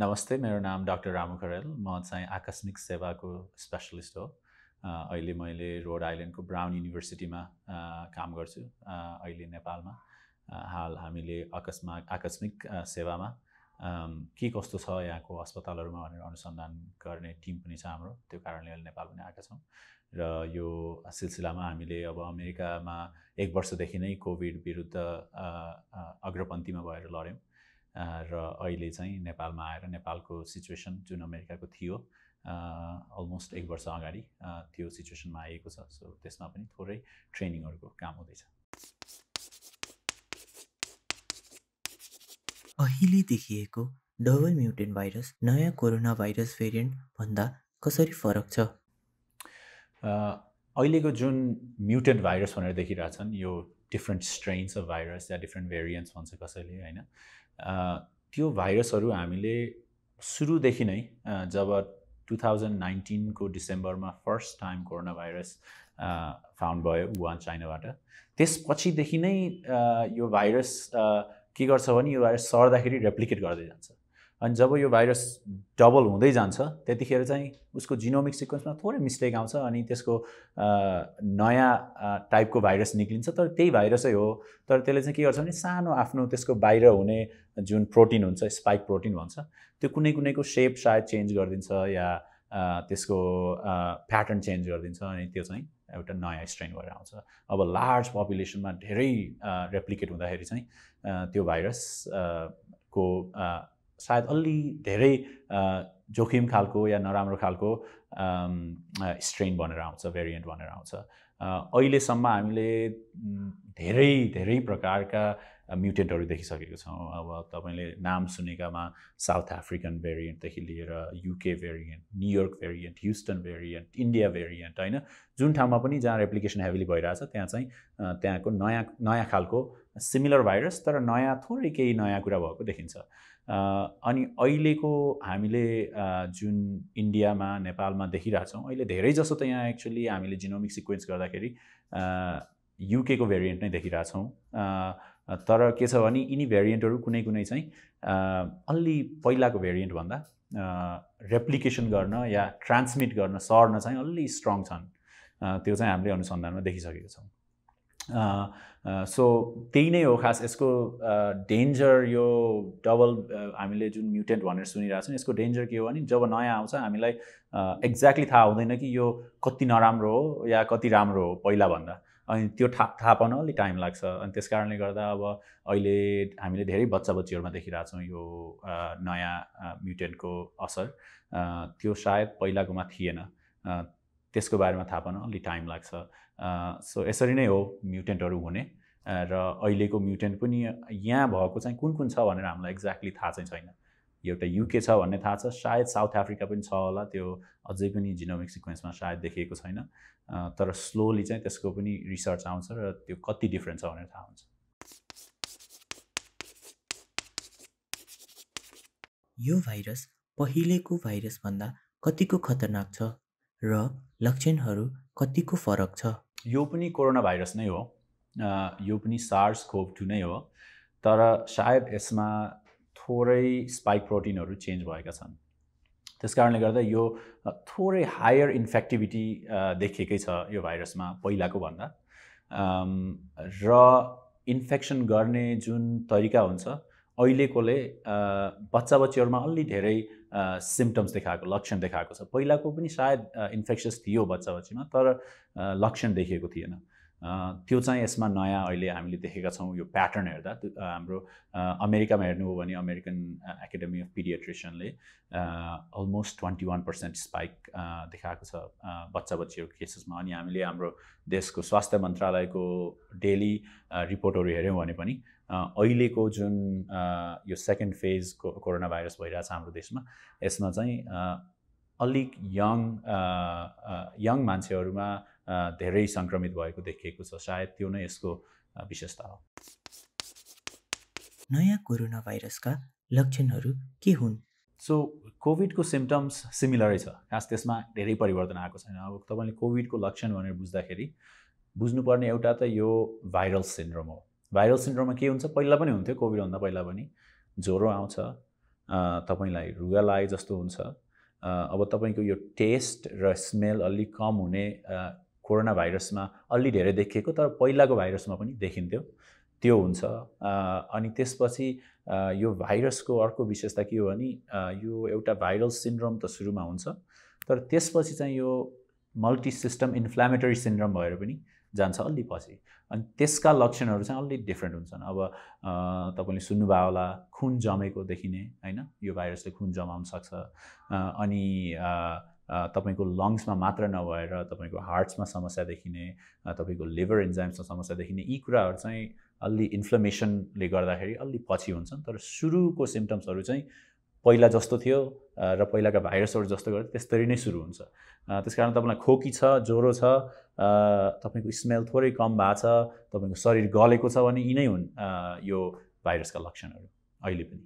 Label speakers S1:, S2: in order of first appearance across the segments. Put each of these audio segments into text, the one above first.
S1: नमस्ते मेरो नाम डाक्टर रामु खरेल म चाहिँ आकस्मिक सेवाको स्पेसलिस्ट हो अहिले मैले रोड आइल्यान्डको ब्राउन युनिभर्सिटीमा काम गर्छु अहिले नेपालमा हाल हामीले अकस्मा आकस्मिक सेवामा के कस्तो छ यहाँको अस्पतालहरूमा भनेर अनुसन्धान गर्ने टिम पनि छ हाम्रो त्यो कारणले अहिले नेपाल पनि आएका छौँ र यो सिलसिलामा हामीले अब अमेरिकामा एक वर्षदेखि नै कोभिड विरुद्ध अग्रपन्थीमा भएर लड्यौँ र अहिले चाहिँ नेपालमा आएर नेपालको सिचुएसन जुन अमेरिकाको थियो अलमोस्ट एक वर्ष अगाडि त्यो सिचुएसनमा आएको छ सो त्यसमा पनि थोरै ट्रेनिङहरूको काम हुँदैछ
S2: अहिले देखिएको डबल म्युटेन्ट भाइरस नयाँ कोरोना भाइरस भेरिएन्ट भन्दा कसरी फरक छ
S1: अहिलेको जुन म्युटेन्ट भाइरस भनेर देखिरहेछन् यो डिफ्रेन्ट स्ट्रेन्स अफ भाइरस या डिफ्रेन्ट भेरिएन्ट्स भन्छ कसैले होइन त्यो भाइरसहरू हामीले सुरुदेखि नै जब टु थाउजन्ड नाइन्टिनको डिसेम्बरमा first time corona virus found भयो वान चाइनाबाट त्यसपछिदेखि नै यो भाइरस के गर्छ भने यो भाइरस सर्दाखेरि रेप्लिकेट गर्दै जान्छ अनि जब यो भाइरस डबल हुँदै जान्छ त्यतिखेर चाहिँ उसको जिनोमिक सिक्वेन्समा थोरै मिस्टेक आउँछ अनि त्यसको नयाँ टाइपको भाइरस निक्लिन्छ तर त्यही भाइरसै हो तर त्यसले चाहिँ के गर्छ भने सानो आफ्नो त्यसको बाहिर हुने जुन प्रोटिन हुन्छ स्पाइक प्रोटिन भन्छ त्यो कुनै कुनैको सेप सायद चेन्ज गरिदिन्छ या त्यसको प्याटर्न चेन्ज गरिदिन्छ अनि त्यो चाहिँ एउटा नयाँ स्ट्रेन भएर आउँछ अब लार्ज पपुलेसनमा धेरै रेप्लिकेट हुँदाखेरि चाहिँ त्यो भाइरस को सायद अलि धेरै जोखिम खालको या नराम्रो खालको स्ट्रेन भनेर आउँछ भेरिएन्ट भनेर आउँछ अहिलेसम्म हामीले धेरै धेरै प्रकारका म्युटेन्टहरू देखिसकेको छौँ अब तपाईँले नाम सुनेकामा साउथ अफ्रिकन भेरिएन्टदेखि लिएर UK variant New York variant Houston variant India variant होइन जुन ठाउँमा पनि जहाँ रेप्लिकेसन हेभिली भइरहेछ त्यहाँ चाहिँ त्यहाँको नयाँ नयाँ खालको सिमिलर भाइरस तर नयाँ थोरै केही नयाँ कुरा भएको देखिन्छ अनि अहिलेको हामीले जुन इन्डियामा नेपालमा देखिरहेछौँ अहिले धेरै जसो त यहाँ एक्चुली हामीले जिनोमिक सिक्वेन्स गर्दाखेरि युकेको भेरिएन्ट नै देखिरहेछौँ तर के छ भने यिनी भेरिएन्टहरू कुनै कुनै चाहिँ अलि पहिलाको भेरिएन्टभन्दा रेप्लिकेसन गर्न या ट्रान्समिट गर्न सर्न चाहिँ अलि स्ट्रङ छन् त्यो चाहिँ हामीले अनुसन्धानमा देखिसकेका छौँ सो त्यही नै हो खास यसको डेन्जर यो डबल हामीले जुन म्युटेन्ट भनेर सुनिरहेको छौँ यसको डेन्जर के हो भने जब नयाँ आउँछ हामीलाई एक्ज्याक्टली थाहा हुँदैन कि यो कति नराम्रो हो या कति राम्रो हो पहिलाभन्दा अनि त्यो थाहा थाहा पाउन अलिक टाइम लाग्छ अनि त्यस कारणले गर्दा अब अहिले हामीले धेरै बच्चा बच्चीहरूमा देखिरहेछौँ यो नयाँ म्युटेन्टको असर त्यो सायद पहिलाकोमा थिएन त्यसको बारेमा थाहा पाउन अलिक टाइम लाग्छ सो यसरी नै हो म्युटेन्टहरू हुने र अहिलेको म्युटेन्ट पनि यहाँ भएको चाहिँ कुन कुन छ भनेर हामीलाई एक्ज्याक्टली थाहा चाहिँ छैन एउटा युके छ भन्ने थाहा छ सायद साउथ अफ्रिका पनि छ होला त्यो अझै पनि जिनोमिक सिक्वेन्समा सायद देखिएको छैन तर स्लोली चाहिँ त्यसको पनि रिसर्च आउँछ र त्यो कति डिफ्रेन्ट छ भनेर थाहा हुन्छ
S2: यो भाइरस पहिलेको भाइरसभन्दा कतिको खतरनाक छ र लक्षणहरू कतिको फरक छ
S1: यो पनि कोरोना भाइरस नै हो यो पनि सार्स खोप टू नै हो तर सायद यसमा थोरै स्पाइक प्रोटिनहरू चेन्ज भएका छन् त्यस कारणले गर्दा यो थोरै हायर इन्फेक्टिभिटी देखिएकै छ यो भाइरसमा पहिलाको भन्दा र इन्फेक्सन गर्ने जुन तरिका हुन्छ अहिलेकोले बच्चा बच्चीहरूमा अलि धेरै सिम्टम्स देखाएको लक्षण देखाएको छ पहिलाको पनि सायद इन्फेक्सियस थियो बच्चा बच्चीमा तर लक्षण देखिएको थिएन त्यो चाहिँ यसमा नयाँ अहिले हामीले देखेका छौँ यो प्याटर्न हेर्दा हाम्रो अमेरिकामा हेर्नु हो भने अमेरिकन एकाडेमी अफ पिडियाट्रिसनले almost twenty one percent spike देखाएको छ बच्चा बच्चीहरूको केसेसमा अनि हामीले हाम्रो देशको स्वास्थ्य मन्त्रालयको डेली रिपोर्टहरू हेऱ्यौँ भने पनि अहिलेको जुन यो सेकेन्ड फेज को कोरोना भाइरस भइरहेछ हाम्रो देशमा यसमा चाहिँ अलिक यङ यङ मान्छेहरूमा धेरै सङ्क्रमित भएको देखिएको छ सायद त्यो नै यसको विशेषता हो
S2: नयाँ कोरोना भाइरसका लक्षणहरू के हुन्
S1: सो कोभिडको सिम्टम्स सिमिलरै छ खास त्यसमा धेरै परिवर्तन आएको छैन अब तपाईँले कोभिडको लक्षण भनेर बुझ्दाखेरि बुझ्नुपर्ने एउटा त यो भाइरल सिन्ड्रोम हो भाइरल सिन्ड्रोममा के हुन्छ पहिला पनि हुन्थ्यो कोभिडभन्दा पहिला पनि ज्वरो आउँछ तपाईँलाई रुगा लागे जस्तो हुन्छ अब तपाईँको यो टेस्ट र स्मेल अलि कम हुने कोरोना भाइरसमा अलि धेरै देखिएको तर पहिलाको भाइरसमा पनि देखिन्थ्यो त्यो हुन्छ अनि त्यसपछि यो भाइरसको अर्को विशेषता के हो भने यो एउटा भाइरल सिन्ड्रोम त सुरुमा हुन्छ तर त्यसपछि चाहिँ यो मल्टिसिस्टम इन्फ्लामेटरी सिन्ड्रोम भएर पनि जान्छ अलि पछि अनि त्यसका लक्षणहरू चाहिँ अलि डिफ्रेन्ट हुन्छन् अब तपाईँले सुन्नुभयो होला खुन जमेको देखिने होइन यो भाइरसले खुन जमाउन सक्छ अनि तपाईँको लङ्समा मात्र नभएर तपाईँको हार्ट्समा समस्या देखिने तपाईँको लिभर इन्जाइम्समा समस्या देखिने यी कुराहरू चाहिँ अलि इन्फ्लमेसनले गर्दाखेरि अलि पछि हुन्छन् तर सुरुको सिम्टम्सहरू चाहिँ पहिला जस्तो थियो र पहिलाका भाइरसहरू जस्तो गर्थ्यो त्यस्तरी नै सुरु हुन्छ त्यस कारण तपाईँलाई खोकी छ ज्वरो छ तपाईँको स्मेल थोरै कम भएको छ तपाईँको शरीर गलेको छ भने यिनै हुन् यो भाइरसका लक्षणहरू अहिले पनि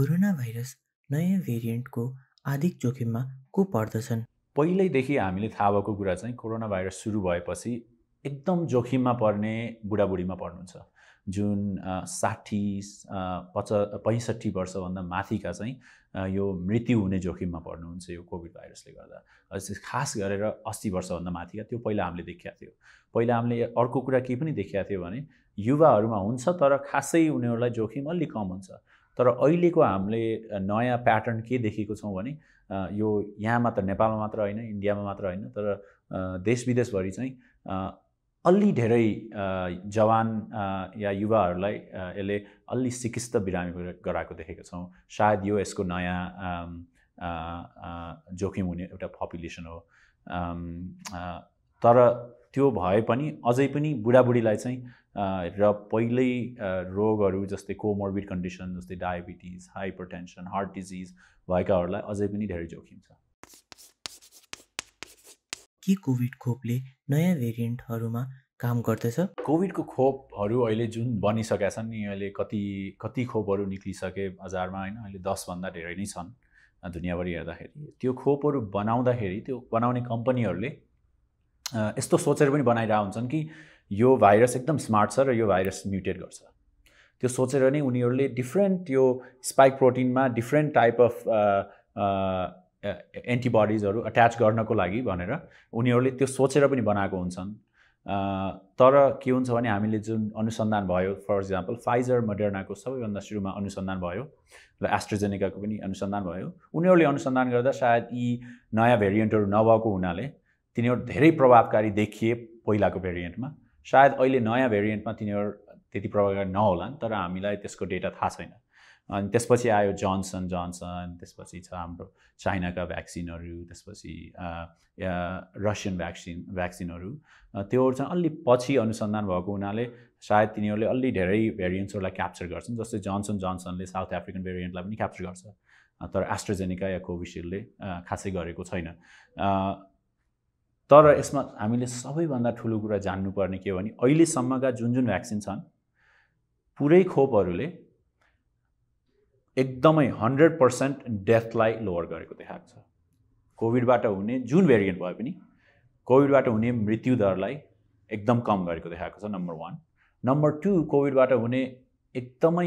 S2: कोरोना भाइरस नयाँ भेरिएन्टको आधिक जोखिममा को पर्दछन्
S1: पहिल्यैदेखि हामीले थाहा भएको कुरा चाहिँ कोरोना भाइरस सुरु भएपछि एकदम जोखिममा पर्ने बुढाबुढीमा पर्नुहुन्छ जुन साठी पच पैँसठी वर्षभन्दा माथिका चाहिँ यो मृत्यु हुने जोखिममा पर्नुहुन्छ यो कोभिड भाइरसले गर्दा खास गरेर अस्सी वर्षभन्दा माथिका त्यो पहिला हामीले देखिएको थियो पहिला हामीले अर्को कुरा के पनि देखिएको थियो भने युवाहरूमा हुन्छ तर खासै उनीहरूलाई जोखिम अलिक कम हुन्छ तर अहिलेको हामीले नयाँ प्याटर्न के देखेको छौँ भने यो यहाँ मात्र नेपालमा मात्र होइन इन्डियामा मात्र होइन तर देश विदेशभरि चाहिँ अलि धेरै जवान या युवाहरूलाई यसले अलि सिकिस्त बिरामी गराएको देखेको छौँ सायद यो यसको नयाँ जोखिम हुने एउटा पपुलेसन हो तर त्यो भए पनि अझै पनि बुढाबुढीलाई चाहिँ र पहिल्यै रोगहरू जस्तै कोमोर्बिड कन्डिसन जस्तै diabetes hypertension heart disease भएकाहरूलाई अझै पनि धेरै जोखिम छ
S2: के कोभिड खोपले नयाँ भेरिएन्टहरूमा काम गर्दैछ
S1: कोभिडको खोपहरू अहिले जुन बनिसकेका छन् नि अहिले कति कति खोपहरू निक्लिसके बजारमा होइन अहिले दसभन्दा धेरै नै छन् दुनियाँभरि हेर्दाखेरि त्यो खोपहरू बनाउँदाखेरि त्यो बनाउने कम्पनीहरूले यस्तो सोचेर पनि बनाइरहेको हुन्छन् कि यो भाइरस एकदम स्मार्ट छ र यो भाइरस म्युटेट गर्छ त्यो सोचेर नै उनीहरूले डिफ्रेन्ट यो स्पाइक प्रोटिनमा डिफ्रेन्ट टाइप अफ एन्टिबडिजहरू अट्याच गर्नको लागि भनेर उनीहरूले त्यो सोचेर पनि बनाएको हुन्छन् तर के हुन्छ भने हामीले जुन अनुसन्धान भयो फर इक्जाम्पल फाइजर मडेर्नाको सबैभन्दा सुरुमा अनुसन्धान भयो र एस्ट्रोजेनिकाको पनि अनुसन्धान भयो उनीहरूले अनुसन्धान गर्दा सायद यी नयाँ भेरिएन्टहरू नभएको हुनाले तिनीहरू धेरै प्रभावकारी देखिए पहिलाको भेरिएन्टमा सायद अहिले नयाँ भेरिएन्टमा तिनीहरू त्यति प्रभावकारी नहोलान् तर हामीलाई त्यसको डेटा थाहा छैन अनि त्यसपछि आयो जोन्सन जोन्सन त्यसपछि छ हाम्रो चाइनाका भ्याक्सिनहरू त्यसपछि रसियन भ्याक्सिन भ्याक्सिनहरू त्योहरू चाहिँ अलि पछि अनुसन्धान भएको हुनाले सायद तिनीहरूले अलि धेरै भेरिएन्ट्सहरूलाई क्याप्चर गर्छन् जस्तै जन्सन जोन्सनले साउथ अफ्रिकन भेरिएन्टलाई पनि क्याप्चर गर्छ तर एस्ट्रोजेनिका या कोभिसिल्डले खासै गरेको छैन तर यसमा हामीले सबैभन्दा ठुलो कुरा जान्नुपर्ने के हो भने अहिलेसम्मका जुन जुन भ्याक्सिन छन् पुरै खोपहरूले एकदमै हन्ड्रेड पर्सेन्ट डेथलाई लोवर गरेको देखाएको छ कोभिडबाट हुने जुन भेरिएन्ट भए पनि कोभिडबाट हुने मृत्यु दरलाई एकदम कम गरेको देखाएको छ नम्बर वान नम्बर टू कोभिडबाट हुने एकदमै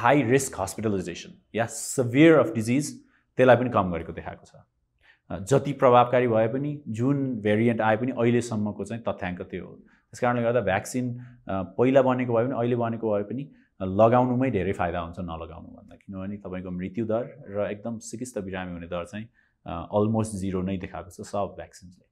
S1: हाई रिस्क हस्पिटलाइजेसन या सभियर अफ डिजिज त्यसलाई पनि कम गरेको देखाएको छ जति प्रभावकारी भए पनि जुन भेरिएन्ट आए पनि अहिलेसम्मको चाहिँ तथ्याङ्क त्यो हो त्यस कारणले गर्दा भ्याक्सिन पहिला बनेको भए पनि अहिले बनेको भए पनि लगाउनुमै धेरै फाइदा हुन्छ नलगाउनुभन्दा किनभने तपाईँको मृत्युदर र एकदम सिकिस्त बिरामी हुने दर चाहिँ अलमोस्ट जिरो नै देखाएको छ सब भ्याक्सिन्सले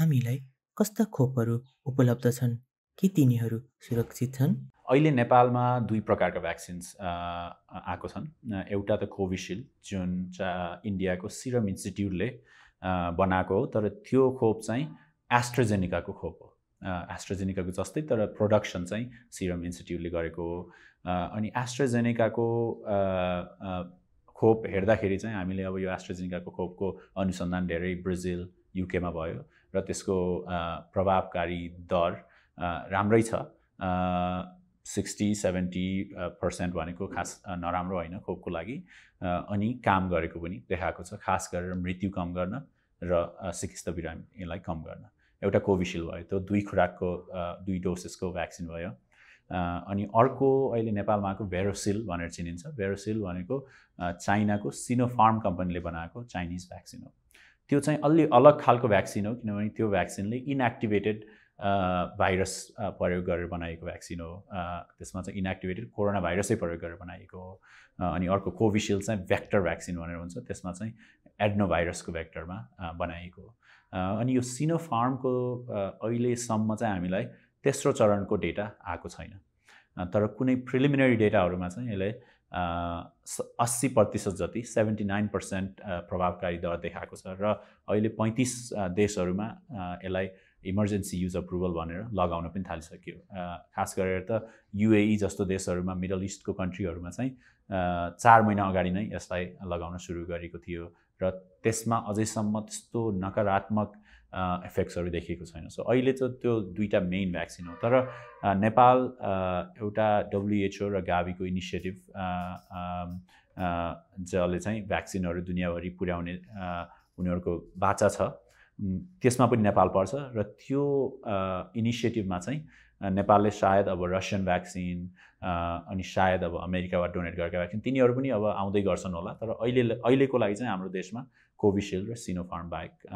S2: हामीलाई कस्ता खोपहरू उपलब्ध छन् के तिनीहरू सुरक्षित छन्
S1: अहिले नेपालमा दुई प्रकारका भ्याक्सिन्स आएको छन् एउटा त कोभिसिल्ड जुन इन्डियाको सिरम इन्स्टिट्युटले बनाएको हो तर त्यो खोप चाहिँ एस्ट्रोजेनिकाको खोप हो एस्ट्राजेनिकाको जस्तै तर प्रोडक्सन चाहिँ सिरम इन्स्टिट्युटले गरेको हो अनि एस्ट्राजेनिकाको खोप हेर्दाखेरि चाहिँ हामीले अब यो एस्ट्राजेनिकाको खोपको अनुसन्धान धेरै ब्राजिल युकेमा भयो र त्यसको प्रभावकारी दर राम्रै छ सिक्सटी सेभेन्टी पर्सेन्ट भनेको खास नराम्रो होइन खोपको लागि अनि काम गरेको पनि देखाएको छ खास गरेर मृत्यु कम गर्न र सिकिस्त बिरामीलाई कम गर्न एउटा कोभिसिल्ड भयो त्यो दुई खुराकको दुई डोसेसको भ्याक्सिन भयो अनि अर्को अहिले नेपालमा आएको भेरोसिल भनेर चिनिन्छ भेरोसिल भनेको चाइनाको सिनोफार्म कम्पनीले बनाएको चाइनिज भ्याक्सिन हो त्यो चाहिँ अलि अलग खालको भ्याक्सिन हो किनभने त्यो भ्याक्सिनले इनएक्टिभेटेड भाइरस प्रयोग गरेर बनाएको भ्याक्सिन हो त्यसमा चाहिँ इनएक्टिभेटेड कोरोना भाइरसै प्रयोग गरेर बनाएको हो अनि अर्को कोभिसिल्ड चाहिँ भेक्टर भ्याक्सिन भनेर हुन्छ त्यसमा चाहिँ एडनो भाइरसको भ्याक्टरमा बनाएको हो अनि यो सिनो फार्मको अहिलेसम्म चाहिँ हामीलाई तेस्रो चरणको डेटा आएको छैन तर कुनै प्रिलिमिनरी डेटाहरूमा चाहिँ यसले अस्सी प्रतिशत जति सेभेन्टी नाइन पर्सेन्ट प्रभावकारी दर देखाएको छ र अहिले पैँतिस देशहरूमा यसलाई इमर्जेन्सी युज अप्रुभल भनेर लगाउन पनि थालिसक्यो खास गरेर त युएई e जस्तो देशहरूमा मिडल इस्टको कन्ट्रीहरूमा चाहिँ चार महिना अगाडि नै यसलाई लगाउन सुरु गरेको थियो र त्यसमा अझैसम्म त्यस्तो नकारात्मक इफेक्ट्सहरू देखिएको छैन सो अहिले त त्यो दुईवटा मेन भ्याक्सिन हो तर नेपाल एउटा डब्लुएचओ र गाविको इनिसिएटिभ जसले चाहिँ भ्याक्सिनहरू दुनियाँभरि पुर्याउने उनीहरूको बाचा छ त्यसमा पनि नेपाल पर्छ र त्यो इनिसिएटिभमा चाहिँ नेपालले सायद अब रसियन भ्याक्सिन अनि सायद अब अमेरिकाबाट डोनेट गरेका भ्याक्सिन तिनीहरू पनि अब आउँदै गर्छन् होला तर अहिले अहिलेको लागि चाहिँ हाम्रो देशमा कोभिसिल्ड र सिनोफार्म बाहेक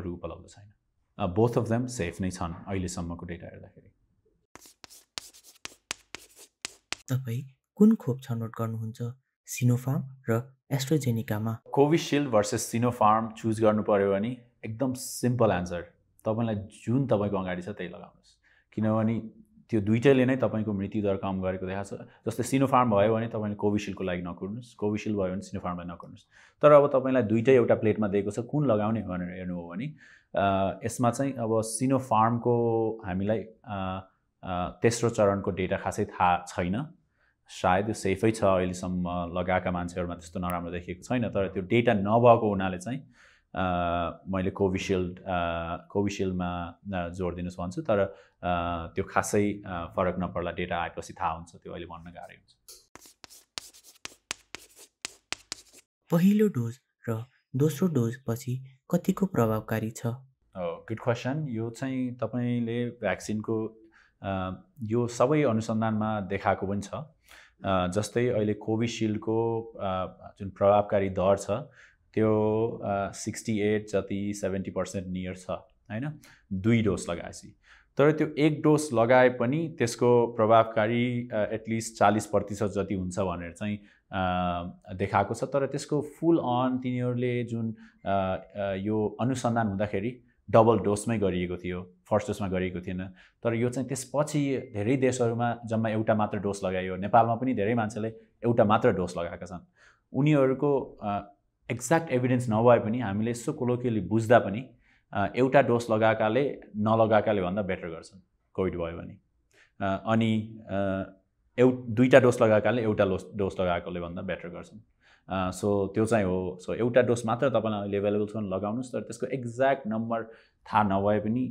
S1: अरू उपलब्ध छैन बोथ अफ देम सेफ नै छन् अहिलेसम्मको डेटा हेर्दाखेरि
S2: तपाईँ कुन खोप छनौट गर्नुहुन्छ सिनोफार्म र एस्ट्रोजेनिकामा
S1: कोभिसिल्ड भर्सेस सिनोफार्म चुज गर्नु पऱ्यो भने एकदम सिम्पल एन्सर तपाईँलाई जुन तपाईँको अगाडि छ त्यही लगाउनु किनभने त्यो दुइटैले नै तपाईँको मृत्युदर कम गरेको देखाएको छ जस्तै सिनोफार्म भयो भने तपाईँले कोभिसिल्डको लागि नकुर्नुहोस् कोभिसिल्ड भयो भने सिनोफार्मलाई नकुर्नुहोस् तर अब तपाईँलाई दुइटै एउटा प्लेटमा दिएको छ कुन लगाउने भनेर हेर्नु हो भने यसमा चाहिँ अब सिनोफार्मको हामीलाई तेस्रो चरणको डेटा खासै थाहा छैन सायद सेफै छ अहिलेसम्म लगाएका मान्छेहरूमा त्यस्तो नराम्रो देखिएको छैन तर त्यो डेटा नभएको हुनाले चाहिँ मैले कोभिसिल्ड कोभिसिल्डमा जोड दिनुहोस् भन्छु तर त्यो खासै फरक नपर्ला डेटा आएपछि थाहा हुन्छ त्यो अहिले भन्न गाह्रै हुन्छ
S2: पहिलो डोज र दोस्रो डोज पछि कतिको प्रभावकारी छ
S1: गुड क्वेसन यो चाहिँ तपाईँले भ्याक्सिनको यो सबै अनुसन्धानमा देखाएको पनि छ जस्तै अहिले कोभिसिल्डको जुन प्रभावकारी दर छ त्यो सिक्सटी एट जति सेभेन्टी पर्सेन्ट नियर छ होइन दुई डोज लगाएपछि तर त्यो एक डोज लगाए पनि त्यसको प्रभावकारी एटलिस्ट चालिस प्रतिशत जति हुन्छ भनेर चाहिँ देखाएको छ तर त्यसको फुल अन तिनीहरूले जुन यो अनुसन्धान हुँदाखेरि डबल डोजमै गरिएको थियो फर्स्ट डोजमा गरिएको थिएन तर यो चाहिँ त्यसपछि धेरै देशहरूमा जम्मा एउटा मात्र डोज लगायो नेपालमा पनि धेरै मान्छेले एउटा मात्र डोज लगाएका छन् उनीहरूको एक्ज्याक्ट एभिडेन्स नभए पनि हामीले यसो कोलोकेली बुझ्दा पनि एउटा डोज लगाएकाले नलगाएकाले भन्दा बेटर गर्छन् कोभिड भयो भने अनि एउ दुईवटा डोज लगाएकाले एउटा डोज डोज लगाएकोले भन्दा बेटर गर्छन् सो त्यो चाहिँ हो सो एउटा डोज मात्र तपाईँलाई अहिले एभाइलेबल छ भने लगाउनुहोस् तर त्यसको एक्ज्याक्ट नम्बर थाहा नभए पनि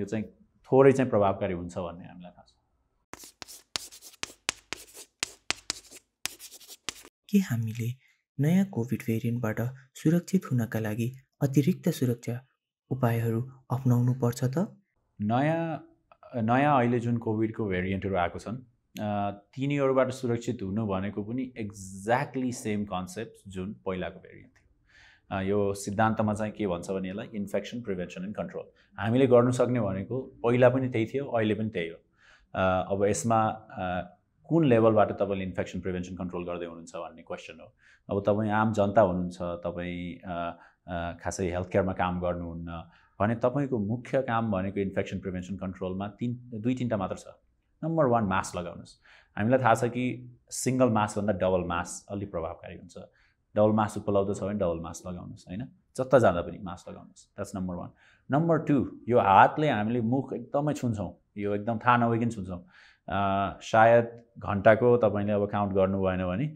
S1: यो चाहिँ थोरै चाहिँ प्रभावकारी हुन्छ भन्ने हामीलाई थाहा छ
S2: के हामीले नयाँ कोभिड भेरिएन्टबाट सुरक्षित हुनका लागि अतिरिक्त सुरक्षा उपायहरू अप्नाउनु पर्छ त
S1: नयाँ नयाँ अहिले जुन कोभिडको भेरिएन्टहरू आएको छन् तिनीहरूबाट सुरक्षित हुनु भनेको पनि एक्ज्याक्टली सेम कन्सेप्ट जुन पहिलाको भेरिएन्ट थियो यो सिद्धान्तमा चाहिँ के भन्छ भने यसलाई इन्फेक्सन प्रिभेन्सन एन्ड कन्ट्रोल हामीले गर्नु सक्ने भनेको पहिला पनि त्यही थियो अहिले पनि त्यही हो अब यसमा कुन लेभलबाट तपाईँले इन्फेक्सन प्रिभेन्सन कन्ट्रोल गर्दै हुनुहुन्छ भन्ने क्वेसन हो अब तपाईँ आम जनता हुनुहुन्छ तपाईँ खासै हेल्थ केयरमा काम गर्नुहुन्न भने तपाईँको मुख्य काम भनेको इन्फेक्सन प्रिभेन्सन कन्ट्रोलमा तिन दुई तिनवटा मात्र छ नम्बर वान मास्क लगाउनुहोस् हामीलाई थाहा छ कि सिङ्गल मास्कभन्दा डबल मास्क अलिक प्रभावकारी हुन्छ डबल मास्क उपलब्ध छ भने डबल मास्क लगाउनुहोस् होइन जता जाँदा पनि मास्क लगाउनुहोस् that's number one number two यो हातले हामीले मुख एकदमै छुन्छौँ यो एकदम थाहा नभइकन छुन्छौँ सायद घन्टाको तपाईँले अब काउन्ट गर्नु भएन भने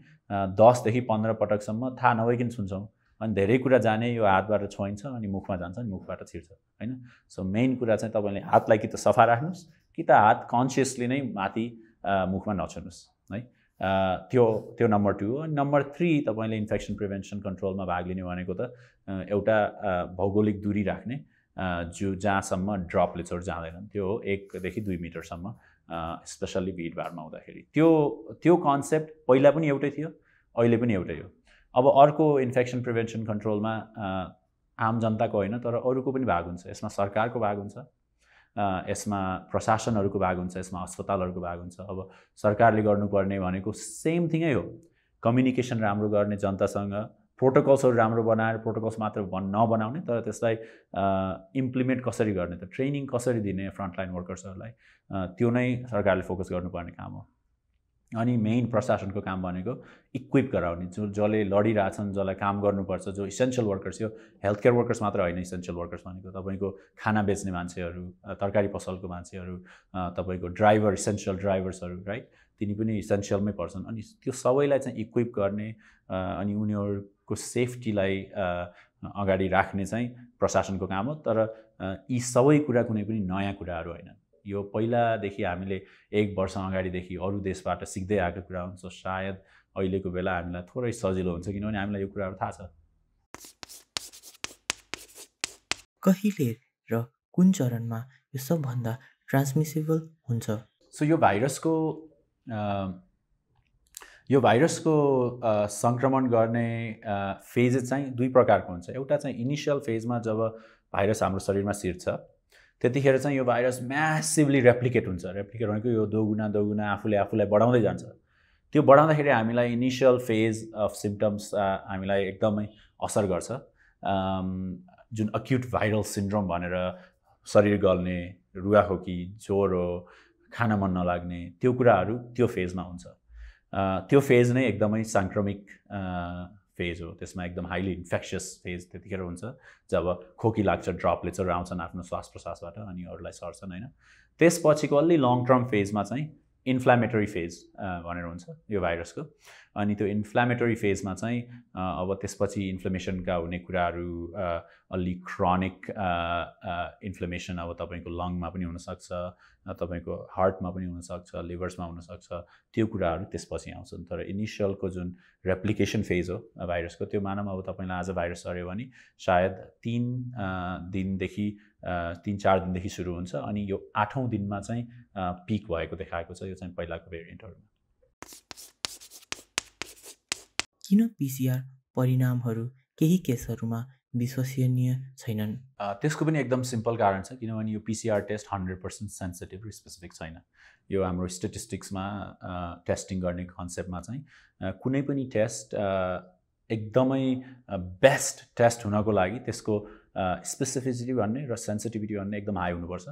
S1: दसदेखि पन्ध्र पटकसम्म थाहा नभइकन सुन्छौँ अनि धेरै कुरा जाने यो हातबाट छोइन्छ अनि मुखमा जान्छ अनि मुखबाट छिर्छ होइन सो मेन कुरा चाहिँ तपाईँले हातलाई कि त सफा राख्नुहोस् कि त हात कन्सियसली नै माथि मुखमा नछुनुहोस् है त्यो त्यो नम्बर टू हो अनि नम्बर थ्री तपाईँले इन्फेक्सन प्रिभेन्सन कन्ट्रोलमा भाग लिने भनेको त एउटा भौगोलिक दूरी राख्ने जो जहाँसम्म ड्रपलेट्सहरू जाँदैनन् त्यो हो एकदेखि दुई मिटरसम्म स्पेसल्ली भिडभाडमा हुँदाखेरि त्यो त्यो कन्सेप्ट पहिला पनि एउटै थियो अहिले पनि एउटै हो अब अर्को इन्फेक्सन प्रिभेन्सन कन्ट्रोलमा आम जनताको होइन तर अरूको पनि भाग हुन्छ यसमा सरकारको भाग हुन्छ यसमा प्रशासनहरूको भाग हुन्छ यसमा अस्पतालहरूको भाग हुन्छ अब सरकारले गर्नुपर्ने भनेको सेम थिङै हो कम्युनिकेसन राम्रो गर्ने जनतासँग प्रोटोकल्सहरू राम्रो बनाएर प्रोटोकल्स मात्र भन् नबनाउने तर त्यसलाई इम्प्लिमेन्ट कसरी गर्ने त ट्रेनिङ कसरी दिने फ्रन्टलाइन वर्कर्सहरूलाई त्यो नै सरकारले फोकस गर्नुपर्ने काम हो अनि मेन प्रशासनको काम भनेको इक्विप गराउने जो जसले लडिरहेछन् जसलाई काम गर्नुपर्छ जो इसेन्सियल वर्कर्स यो हेल्थ केयर वर्कर्स मात्र होइन इसेन्सियल वर्कर्स भनेको तपाईँको खाना बेच्ने मान्छेहरू तरकारी पसलको मान्छेहरू तपाईँको ड्राइभर इसेन्सियल ड्राइभर्सहरू राइट तिनी पनि इसेन्सियलमै पर्छन् अनि त्यो सबैलाई चाहिँ इक्विप गर्ने अनि उनीहरूको सेफ्टीलाई अगाडि राख्ने चाहिँ प्रशासनको काम हो तर यी सबै कुरा कुनै पनि नयाँ कुराहरू होइनन् यो पहिलादेखि हामीले एक वर्ष अगाडिदेखि अरू देशबाट सिक्दै आएको कुरा हुन्छ सायद अहिलेको बेला हामीलाई थोरै सजिलो हुन्छ किनभने हामीलाई यो कुराहरू थाहा छ
S2: कहिले र कुन चरणमा यो सबभन्दा ट्रान्समिसेबल हुन्छ
S1: सो यो भाइरसको यो भाइरसको सङ्क्रमण गर्ने फेजेस चाहिँ दुई प्रकारको हुन्छ एउटा चाहिँ इनिसियल फेजमा जब भाइरस हाम्रो शरीरमा सिर्छ त्यतिखेर चाहिँ यो भाइरस म्यासिभली रेप्लिकेट हुन्छ रेप्लिकेट भनेको यो दोगुना दोगुना आफूले आफूलाई बढाउँदै जान्छ त्यो बढाउँदाखेरि हामीलाई इनिसियल फेज अफ सिम्टम्स हामीलाई एकदमै असर गर्छ जुन अक्युट भाइरल सिन्ड्रोम भनेर शरीर गल्ने रुवा हो कि ज्वरो खान मन नलाग्ने त्यो कुराहरू त्यो फेजमा हुन्छ त्यो फेज नै एकदमै साङ्क्रमिक फेज हो त्यसमा एकदम हाइली इन्फेक्सियस फेज त्यतिखेर हुन्छ जब खोकी लाग्छ ड्रपलेचर आउँछन् आफ्नो श्वास प्रश्वासबाट अनि अरूलाई सर्छन् होइन त्यसपछिको अलि लङ टर्म फेजमा चाहिँ इन्फ्लामेटरी फेज भनेर हुन्छ यो भाइरसको अनि त्यो इन्फ्लामेटरी फेजमा चाहिँ अब त्यसपछि इन्फ्लेमेसनका हुने कुराहरू अलि क्रोनिक इन्फ्लेमेसन अब तपाईँको लङमा पनि हुनसक्छ तपाईँको हार्टमा पनि हुनसक्छ लिभर्समा हुनसक्छ त्यो कुराहरू त्यसपछि आउँछन् तर इनिसियलको जुन रेप्लिकेसन फेज हो भाइरसको त्यो मानव अब तपाईँलाई आज भाइरस सर्यो भने सायद तिन दिनदेखि तिन चार दिनदेखि सुरु हुन्छ अनि यो आठौँ दिनमा चाहिँ पिक भएको देखाएको छ यो चाहिँ पहिलाको भेरिएन्टहरूमा
S2: किन पिसिआर परिणामहरू केही केसहरूमा विश्वसनीय छैनन्
S1: त्यसको पनि एकदम सिम्पल कारण छ किनभने यो PCR test hundred percent sensitive र स्पेसिफिक छैन यो हाम्रो स्टेटिस्टिक्समा टेस्टिङ गर्ने कन्सेप्टमा चाहिँ कुनै पनि टेस्ट एकदमै बेस्ट टेस्ट हुनको लागि त्यसको स्पेसिफिसिटी भन्ने र सेन्सिटिभिटी भन्ने एकदम हाई हुनुपर्छ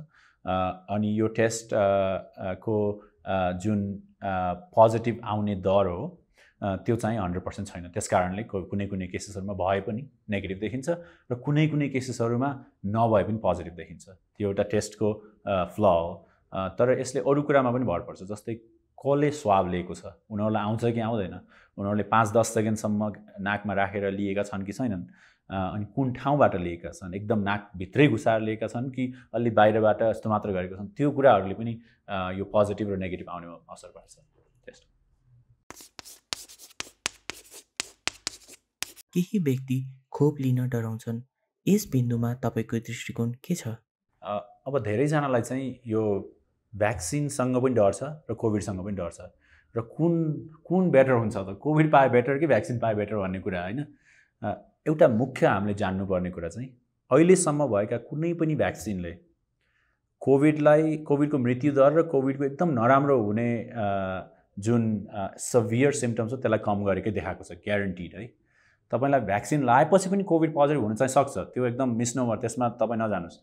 S1: अनि यो टेस्ट को जुन पोजिटिभ आउने दर हो त्यो चाहिँ हन्ड्रेड पर्सेन्ट छैन त्यस कारणले कुनै कुनै केसेसहरूमा भए पनि नेगेटिभ देखिन्छ र कुनै कुनै केसेसहरूमा नभए पनि पोजिटिभ देखिन्छ त्यो एउटा टेस्टको फ्ल हो तर यसले अरू कुरामा पनि भर पर्छ जस्तै कसले स्वाब लिएको छ उनीहरूलाई आउँछ कि आउँदैन उनीहरूले पाँच दस सेकेन्डसम्म नाकमा राखेर लिएका छन् कि छैनन् अनि कुन ठाउँबाट लिएका छन् एकदम नाकभित्रै घुसाएर लिएका छन् कि अलि बाहिरबाट यस्तो मात्र गरेका छन् त्यो कुराहरूले पनि यो पोजिटिभ र नेगेटिभ आउने असर पार्छ त्यस्तो
S2: केही व्यक्ति खोप लिन डराउँछन् यस बिन्दुमा तपाईँको दृष्टिकोण के छ
S1: अब धेरैजनालाई चाहिँ यो भ्याक्सिनसँग पनि डर छ र कोभिडसँग पनि डर छ र कुन कुन बेटर हुन्छ त कोभिड पाए बेटर कि भ्याक्सिन पाए बेटर भन्ने कुरा होइन एउटा मुख्य हामीले जान्नुपर्ने कुरा चाहिँ अहिलेसम्म भएका कुनै पनि भ्याक्सिनले कोभिडलाई कोभिडको मृत्युदर र कोभिडको एकदम नराम्रो हुने जुन सभियर सिम्टम्स छ त्यसलाई कम गरेकै देखाएको छ ग्यारेन्टिड है तपाईँलाई भ्याक्सिन लगाएपछि पनि कोभिड पोजिटिभ हुन चाहिँ सक्छ त्यो एकदम मिस मिसनोभर त्यसमा तपाईँ नजानुहोस्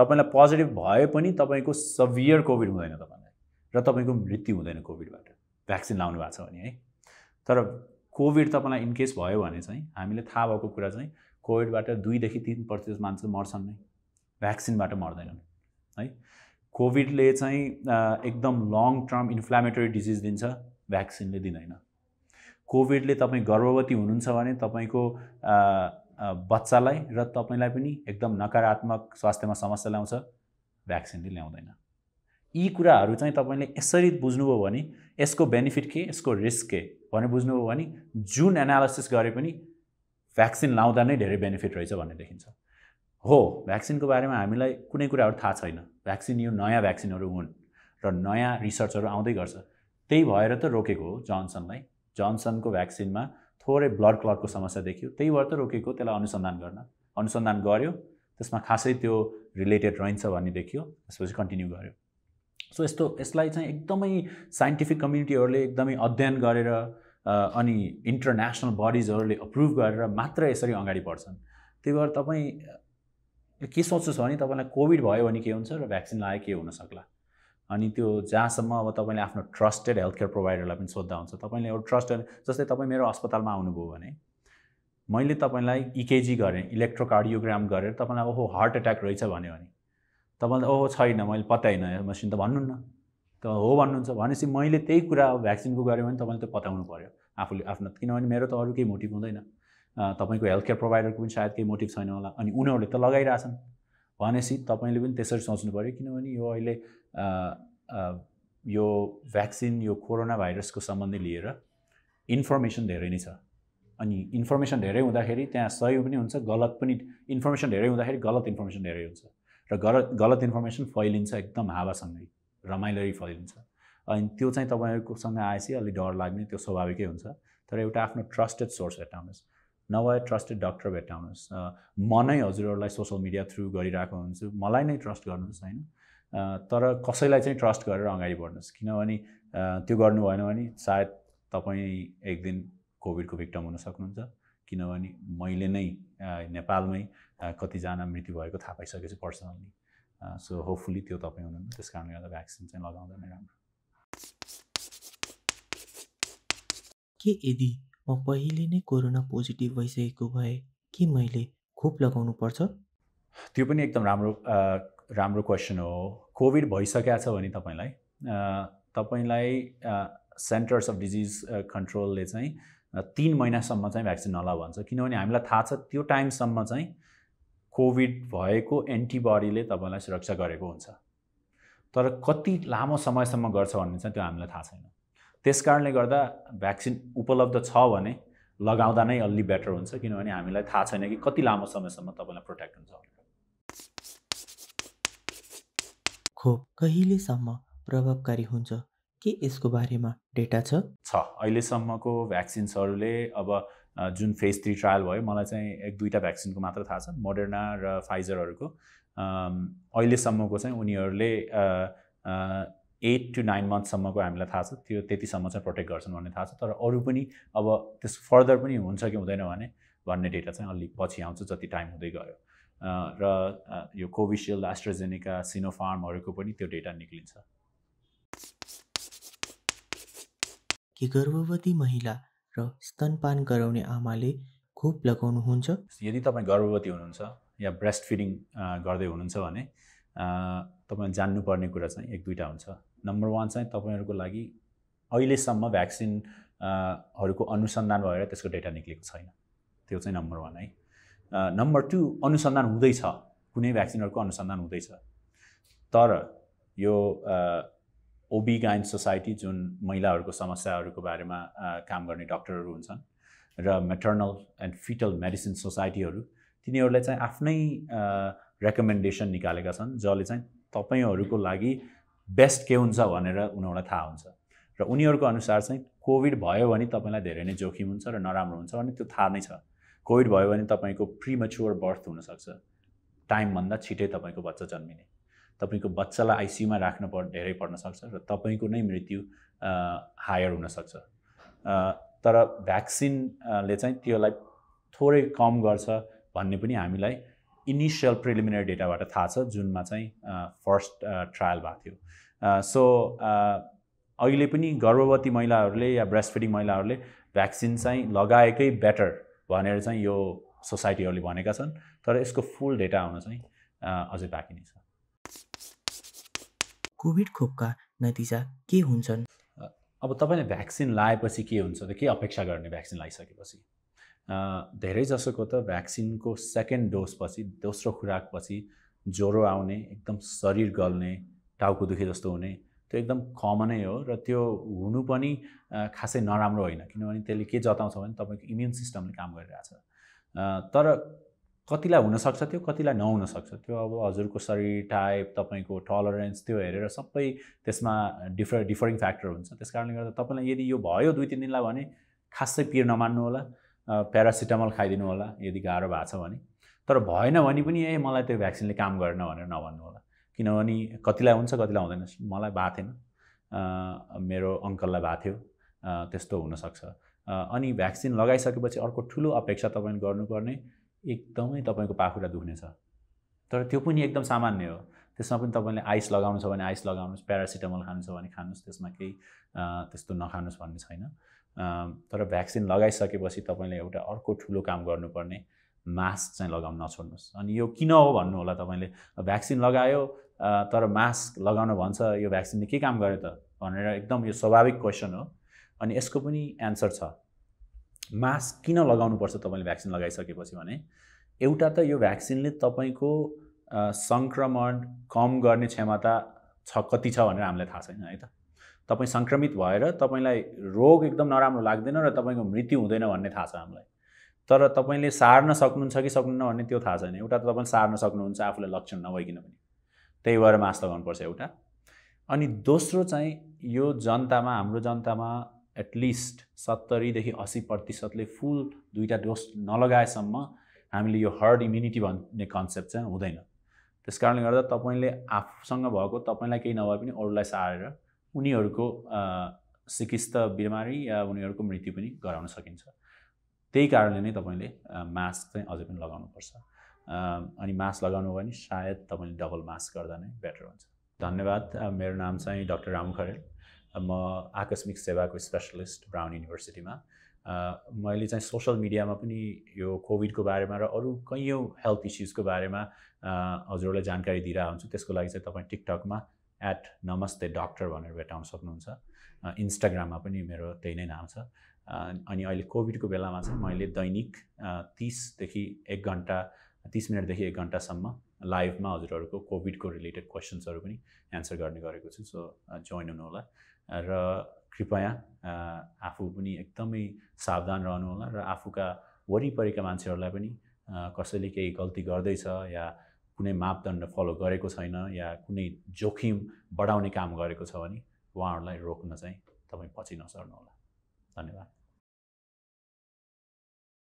S1: तपाईँलाई पोजिटिभ भए पनि तपाईँको सभियर कोभिड हुँदैन तपाईँलाई र तपाईँको मृत्यु हुँदैन कोभिडबाट भ्याक्सिन लाउनु भएको छ भने है तर कोभिड तपाईँलाई इनकेस भयो भने चाहिँ हामीले थाहा भएको कुरा चाहिँ कोभिडबाट दुईदेखि तिन प्रतिशत मान्छे मर्छन् नै भ्याक्सिनबाट मर्दैनन् है कोभिडले चाहिँ एकदम लङ टर्म इन्फ्लामेटरी डिजिज दिन्छ भ्याक्सिनले दिँदैन कोभिडले तपाईँ गर्भवती हुनुहुन्छ भने तपाईँको बच्चालाई र तपाईँलाई पनि एकदम नकारात्मक स्वास्थ्यमा समस्या ल्याउँछ भ्याक्सिनले ल्याउँदैन यी कुराहरू चाहिँ तपाईँले यसरी बुझ्नुभयो भने यसको बेनिफिट के यसको रिस्क के भनेर बुझ्नुभयो भने जुन एनालाइसिस गरे पनि भ्याक्सिन लाउँदा नै धेरै बेनिफिट रहेछ भन्ने देखिन्छ हो भ्याक्सिनको बारेमा हामीलाई कुनै कुराहरू थाहा छैन भ्याक्सिन यो नयाँ भ्याक्सिनहरू हुन् र नयाँ रिसर्चहरू आउँदै गर्छ त्यही भएर त रोकेको हो जनसनलाई जनसनको भ्याक्सिनमा थोरै ब्लड क्लटको समस्या देखियो त्यही भएर त रोकेको त्यसलाई अनुसन्धान गर्न अनुसन्धान गर्यो त्यसमा खासै त्यो रिलेटेड रहन्छ भन्ने देखियो त्यसपछि कन्टिन्यू गर्यो सो यस्तो यसलाई चाहिँ एकदमै साइन्टिफिक कम्युनिटीहरूले एकदमै अध्ययन गरेर अनि इन्टरनेसनल बडिजहरूले अप्रुभ गरेर मात्र यसरी अगाडि बढ्छन् त्यही भएर तपाईँ के सोच्नु छ भने तपाईँलाई कोभिड भयो भने के हुन्छ र भ्याक्सिन लगाए के हुनसक्ला अनि त्यो जहाँसम्म अब तपाईँले आफ्नो ट्रस्टेड हेल्थ केयर प्रोभाइडरलाई पनि सोद्धा हुन्छ तपाईँले एउटा ट्रस्टेड जस्तै तपाईँ मेरो अस्पतालमा आउनुभयो भने मैले तपाईँलाई इकेजी गरेँ इलेक्ट्रोकार्डियोग्राम गरेर तपाईँलाई ओहो हार्ट एट्याक रहेछ भन्यो भने तपाईँले ओहो छैन मैले पत्याइनँ मसिन त भन्नुहुन्न त हो भन्नुहुन्छ भनेपछि मैले त्यही कुरा भ्याक्सिनको गऱ्यो भने तपाईँले त्यो पत्याउनु पऱ्यो आफूले आफ्नो किनभने मेरो त अरू केही मोटिभ हुँदैन तपाईँको हेल्थ केयर प्रोभाइडरको पनि सायद केही मोटिभ छैन होला अनि उनीहरूले त लगाइरहेछन् भनेपछि तपाईँले पनि त्यसरी सोच्नु पऱ्यो किनभने यो अहिले यो भ्याक्सिन यो कोरोना भाइरसको सम्बन्धी लिएर इन्फर्मेसन धेरै नै छ अनि इन्फर्मेसन धेरै हुँदाखेरि त्यहाँ सही पनि हुन्छ गलत पनि इन्फर्मेसन धेरै हुँदाखेरि गलत इन्फर्मेसन धेरै हुन्छ र गलत गलत इन्फर्मेसन फैलिन्छ एकदम हावासँगै रमाइलोरी फैलिन्छ अनि त्यो चाहिँ तपाईँहरूकोसँग आएपछि अलिक डर लाग्ने त्यो स्वाभाविकै हुन्छ तर एउटा आफ्नो ट्रस्टेड सोर्स भेट्टाउनुहोस् नभए ट्रस्टेड डक्टर भेट्टाउनुहोस् म नै हजुरहरूलाई सोसियल मिडिया थ्रु गरिरहेको हुन्छु मलाई नै ट्रस्ट गर्नुहोस् होइन तर कसैलाई चाहिँ ट्रस्ट गरेर अगाडि बढ्नुहोस् किनभने त्यो गर्नु भएन भने सायद तपाईँ एक दिन कोभिडको भिक्टम हुन सक्नुहुन्छ किनभने मैले नै नेपालमै कतिजना मृत्यु भएको थाहा पाइसकेपछि पर्सनल्ली सो होपफुली त्यो तपाईँ हुनुहुन्न त्यस कारणले गर्दा भ्याक्सिन चाहिँ लगाउँदा नै राम्रो
S2: के यदि म पहिले नै कोरोना पोजिटिभ भइसकेको भए के मैले खोप लगाउनु पर्छ
S1: त्यो पनि एकदम राम्रो राम्रो क्वेसन हो कोभिड भइसकेको छ भने तपाईँलाई तपाईँलाई सेन्टर्स अफ डिजिज कन्ट्रोलले चाहिँ तिन महिनासम्म चाहिँ भ्याक्सिन नला भन्छ किनभने हामीलाई थाहा छ त्यो टाइमसम्म चाहिँ कोभिड भएको एन्टिबडीले तपाईँलाई सुरक्षा गरेको हुन्छ तर कति लामो समयसम्म गर्छ भन्ने चाहिँ त्यो हामीलाई थाहा छैन त्यस कारणले गर्दा भ्याक्सिन उपलब्ध छ भने लगाउँदा नै अलि बेटर हुन्छ किनभने हामीलाई थाहा छैन कि कति लामो समयसम्म तपाईँलाई प्रोटेक्ट हुन्छ
S2: खोप कहिलेसम्म प्रभावकारी हुन्छ के यसको बारेमा डेटा छ
S1: छ अहिलेसम्मको भ्याक्सिन्सहरूले अब जुन फेज थ्री ट्रायल भयो मलाई चाहिँ एक दुईवटा भ्याक्सिनको मात्र थाहा छ मोडर्ना र फाइजरहरूको अहिलेसम्मको चाहिँ उनीहरूले एट टु नाइन मन्थसम्मको हामीलाई थाहा छ त्यो त्यतिसम्म चाहिँ प्रोटेक्ट गर्छन् भन्ने थाहा छ तर अरू पनि अब त्यस फर्दर पनि हुन्छ कि हुँदैन भने भन्ने डेटा चाहिँ अलिक पछि आउँछ जति टाइम हुँदै गयो र यो कोभिसिल्ड एस्ट्रोजेनिका सिनोफार्महरूको पनि त्यो डेटा निक्लिन्छ
S2: कि गर्भवती महिला र स्तनपान गराउने आमाले खोप लगाउनुहुन्छ
S1: यदि तपाईँ गर्भवती हुनुहुन्छ या ब्रेस्ट फिडिङ गर्दै हुनुहुन्छ भने तपाईँ जान्नुपर्ने कुरा चाहिँ एक दुईवटा हुन्छ नम्बर वान चाहिँ तपाईँहरूको लागि अहिलेसम्म भ्याक्सिन हरूको अनुसन्धान भएर त्यसको डेटा निक्लेको छैन त्यो चाहिँ नम्बर वान है नम्बर टू अनुसन्धान हुँदैछ कुनै भ्याक्सिनहरूको अनुसन्धान हुँदैछ तर यो ओबी गायन सोसाइटी जुन महिलाहरूको समस्याहरूको बारेमा काम गर्ने डक्टरहरू हुन्छन् र मेटर्नल एन्ड फिटल मेडिसिन सोसाइटीहरू तिनीहरूले चाहिँ आफ्नै रेकमेन्डेसन निकालेका छन् जसले चाहिँ तपाईँहरूको लागि बेस्ट के हुन्छ भनेर उनीहरूलाई थाहा हुन्छ र उनीहरूको अनुसार चाहिँ कोभिड भयो भने तपाईँलाई धेरै नै जोखिम हुन्छ र नराम्रो हुन्छ भने त्यो थाहा नै छ कोभिड भयो भने तपाईँको प्रिमेच्योर बर्थ हुनसक्छ टाइमभन्दा छिटै तपाईँको बच्चा जन्मिने तपाईँको बच्चालाई आइसियुमा राख्न पर् धेरै पर्न सक्छ र तपाईँको नै मृत्यु हायर हुनसक्छ तर भ्याक्सिनले चाहिँ त्योलाई थोरै कम गर्छ भन्ने पनि हामीलाई इनिसियल प्रिलिमिनरी डेटाबाट थाहा छ जुनमा चाहिँ फर्स्ट ट्रायल भएको थियो सो अहिले पनि गर्भवती महिलाहरूले या ब्रेस्ट फिडिङ महिलाहरूले भ्याक्सिन चाहिँ लगाएकै बेटर भनेर चाहिँ यो सोसाइटीहरूले भनेका छन् तर यसको फुल डेटा आउन चाहिँ अझै बाँकी नै छ
S2: कोभिड खोपका नतिजा के हुन्छन्
S1: अब तपाईँले भ्याक्सिन लाएपछि के हुन्छ त के अपेक्षा गर्ने भ्याक्सिन लगाइसकेपछि धेरै जसोको त भ्याक्सिनको सेकेन्ड डोजपछि दोस्रो खुराकपछि ज्वरो आउने एकदम शरीर गल्ने टाउको दुखे जस्तो हुने त्यो एकदम कमनै हो र त्यो हुनु पनि खासै नराम्रो होइन किनभने त्यसले के जताउँछ भने तपाईँको इम्युन सिस्टमले काम गरिरहेछ तर कतिलाई हुनसक्छ त्यो कतिलाई नहुनसक्छ त्यो अब हजुरको शरीर टाइप तपाईँको टलरेन्स त्यो हेरेर सबै त्यसमा डिफर डिफरिङ फ्याक्टर हुन्छ त्यस कारणले गर्दा तपाईँलाई यदि यो भयो दुई तिन दिनलाई भने खासै पिर नमान्नु होला प्यारासिटामल खाइदिनु होला यदि गाह्रो भएको छ भने तर भएन भने पनि ए मलाई त्यो भ्याक्सिनले काम गरेन भनेर नभन्नु होला किनभने कतिलाई हुन्छ कतिलाई हुँदैन मलाई भएको थिएन मेरो अङ्कललाई भएको थियो त्यस्तो हुनसक्छ अनि भ्याक्सिन लगाइसकेपछि अर्को ठुलो अपेक्षा तपाईँले गर्नुपर्ने एकदमै तपाईँको पाखुरा दुख्नेछ तर त्यो पनि एकदम सामान्य हो त्यसमा पनि तपाईँले आइस लगाउनु छ भने आइस लगाउनुहोस् प्यारासिटामोल खानु छ भने खानुहोस् त्यसमा केही त्यस्तो नखानुहोस् भन्ने छैन तर भ्याक्सिन लगाइसकेपछि तपाईँले एउटा अर्को ठुलो काम गर्नुपर्ने मास्क चाहिँ लगाउन नछोड्नुहोस् अनि यो किन हो भन्नु होला तपाईँले भ्याक्सिन लगायो तर मास्क लगाउन भन्छ यो भ्याक्सिनले के काम गर्यो त भनेर एकदम यो स्वाभाविक क्वेसन हो अनि यसको पनि एन्सर छ मास्क किन लगाउनुपर्छ तपाईँले भ्याक्सिन लगाइसकेपछि भने एउटा त यो भ्याक्सिनले तपाईँको सङ्क्रमण कम गर्ने क्षमता छ कति छ भनेर हामीलाई थाहा छैन है त तपाईँ सङ्क्रमित भएर तपाईँलाई रोग एकदम नराम्रो लाग्दैन र तपाईँको मृत्यु हुँदैन भन्ने थाहा छ हामीलाई तर तपाईँले सार्न सक्नुहुन्छ कि सक्नुहुन्न भन्ने त्यो थाहा छैन एउटा त तपाईँले सार्न सक्नुहुन्छ आफूलाई लक्षण नभइकन पनि त्यही भएर मास्क लगाउनुपर्छ एउटा अनि दोस्रो चाहिँ यो जनतामा हाम्रो जनतामा एटलिस्ट सत्तरीदेखि असी प्रतिशतले फुल दुईवटा डोज नलगाएसम्म हामीले यो हर्ड इम्युनिटी भन्ने कन्सेप्ट चाहिँ हुँदैन त्यस कारणले गर्दा तपाईँले आफूसँग भएको तपाईँलाई केही नभए पनि अरूलाई सारेर उनीहरूको सिकिस्त बिमारी या उनीहरूको मृत्यु पनि गराउन सकिन्छ त्यही कारणले नै तपाईँले मास्क चाहिँ अझै पनि लगाउनुपर्छ अनि मास्क लगाउनु भने सायद तपाईँले डबल मास्क गर्दा नै बेटर हुन्छ धन्यवाद मेरो नाम चाहिँ डक्टर राम खरेल म आकस्मिक सेवाको स्पेसलिस्ट ब्राउन युनिभर्सिटीमा मैले चाहिँ सोसल मिडियामा पनि यो कोभिडको बारेमा र अरू कैयौँ हेल्थ इस्युजको बारेमा हजुरहरूलाई जानकारी दिइरहेको हुन्छु त्यसको लागि चाहिँ तपाईँ टिकटकमा एट नमस्ते डक्टर भनेर भेटाउन सक्नुहुन्छ इन्स्टाग्राममा पनि मेरो त्यही नै नाम छ अनि अहिले कोभिडको बेलामा चाहिँ मैले दैनिक तिसदेखि एक घन्टा तिस मिनटदेखि एक घन्टासम्म लाइभमा हजुरहरूको कोभिडको रिलेटेड क्वेसन्सहरू पनि एन्सर गर्ने गरेको छु सो जोइन हुनुहोला र कृपया आफू पनि एकदमै सावधान रहनुहोला र आफूका वरिपरिका मान्छेहरूलाई पनि कसैले केही गल्ती गर्दैछ या कुनै मापदण्ड फलो गरेको छैन या कुनै जोखिम बढाउने काम गरेको छ भने उहाँहरूलाई रोक्न चाहिँ तपाईँ पछि नसर्नुहोला धन्यवाद